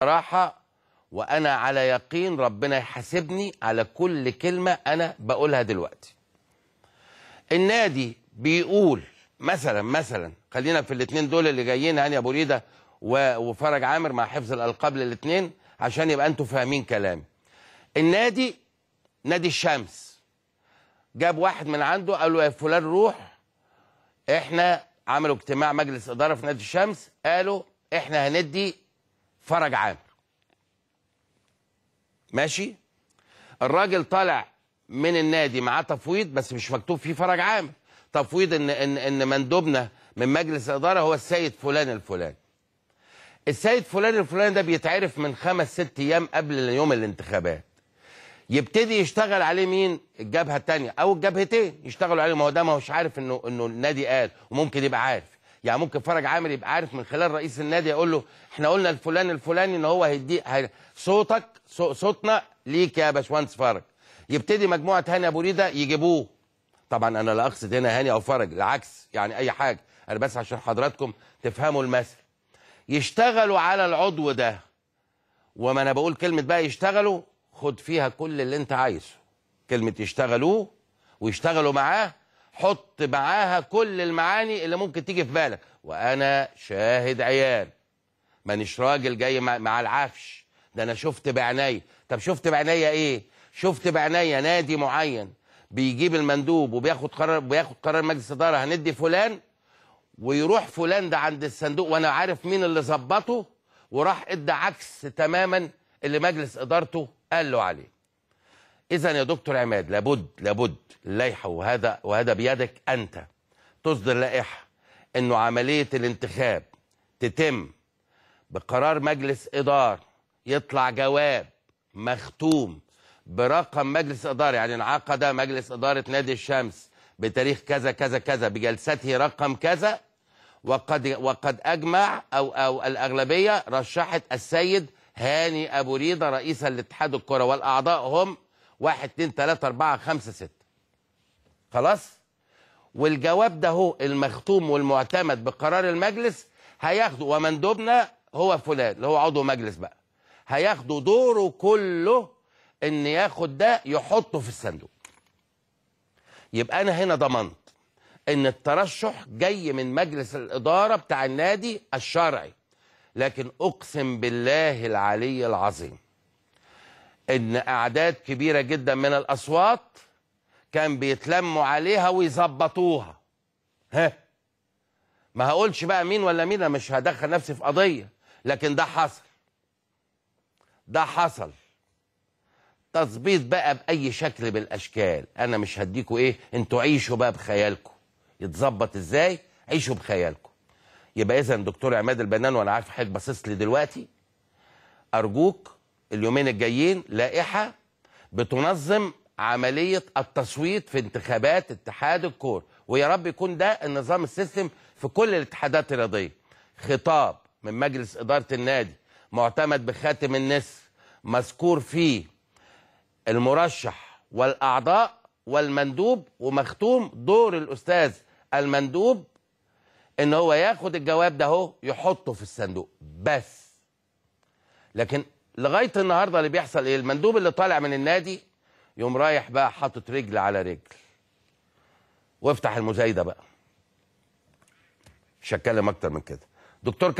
صراحة وأنا على يقين ربنا يحاسبني على كل كلمة أنا بقولها دلوقتي النادي بيقول مثلا مثلا خلينا في الاثنين دول اللي جايين هاني أبو ريدة وفرج عامر مع حفظ الألقاب للاثنين عشان يبقى أنتوا فاهمين كلامي النادي نادي الشمس جاب واحد من عنده قال له يا فلان روح احنا عملوا اجتماع مجلس إدارة في نادي الشمس قالوا احنا هندي فرج عام ماشي الراجل طالع من النادي معاه تفويض بس مش مكتوب فيه فرج عام تفويض ان ان ان مندوبنا من مجلس الاداره هو السيد فلان الفلاني السيد فلان الفلاني ده بيتعرف من خمس ست ايام قبل يوم الانتخابات يبتدي يشتغل عليه مين الجبهه الثانيه او الجبهتين يشتغلوا عليه ما هو ده ما هوش عارف انه انه النادي قال وممكن يبقى عارف يعني ممكن فرج عامر يبقى عارف من خلال رئيس النادي يقول له احنا قلنا الفلان الفلاني ان هو هيدي صوتك صوتنا ليك يا باشمهندس فرج يبتدي مجموعه هاني ابو ريده يجيبوه طبعا انا لا اقصد هنا هاني او فرج العكس يعني اي حاجه انا بس عشان حضراتكم تفهموا المثل يشتغلوا على العضو ده وما انا بقول كلمه بقى يشتغلوا خد فيها كل اللي انت عايزه كلمه يشتغلوه ويشتغلوا معاه حط معاها كل المعاني اللي ممكن تيجي في بالك وانا شاهد عيال مانيش راجل جاي مع العفش ده انا شفت بعينيا طب شفت بعينيا ايه شفت بعينيا نادي معين بيجيب المندوب وبياخد قرار بياخد قرار مجلس اداره هندي فلان ويروح فلان ده عند الصندوق وانا عارف مين اللي ظبطه وراح ادى عكس تماما اللي مجلس ادارته قال له عليه اذا يا دكتور عماد لابد لابد اللائحه وهذا وهذا بيدك انت تصدر لائحه انه عمليه الانتخاب تتم بقرار مجلس اداره يطلع جواب مختوم برقم مجلس اداره يعني انعقد مجلس اداره نادي الشمس بتاريخ كذا كذا كذا بجلسته رقم كذا وقد وقد اجمع او او الاغلبيه رشحت السيد هاني ابو ريده رئيسا لاتحاد الكره والاعضاء هم 1 2 3 4 5 6 خلاص والجواب ده هو المختوم والمعتمد بقرار المجلس هياخده ومندوبنا هو فلان اللي هو عضو مجلس بقى هياخده دوره كله ان ياخد ده يحطه في الصندوق يبقى انا هنا ضمنت ان الترشح جاي من مجلس الاداره بتاع النادي الشرعي لكن اقسم بالله العلي العظيم ان اعداد كبيره جدا من الاصوات كان بيتلموا عليها ويظبطوها ها ما هقولش بقى مين ولا مين انا مش هدخل نفسي في قضيه لكن ده حصل ده حصل تظبيط بقى باي شكل بالاشكال انا مش هديكوا ايه انتوا عيشوا بقى بخيالكم يتظبط ازاي عيشوا بخيالكم يبقى اذا دكتور عماد البنان وانا عارف حضرتك باصص لي دلوقتي ارجوك اليومين الجايين لائحة بتنظم عملية التصويت في انتخابات اتحاد الكور ويا رب يكون ده النظام السيستم في كل الاتحادات الرياضية خطاب من مجلس إدارة النادي معتمد بخاتم النسر مذكور فيه المرشح والأعضاء والمندوب ومختوم دور الأستاذ المندوب ان هو ياخد الجواب ده هو يحطه في الصندوق بس لكن لغايه النهارده اللي بيحصل ايه المندوب اللي طالع من النادي يقوم رايح بقى حاطط رجل على رجل وافتح المزايده بقى مش هتكلم اكتر من كده دكتور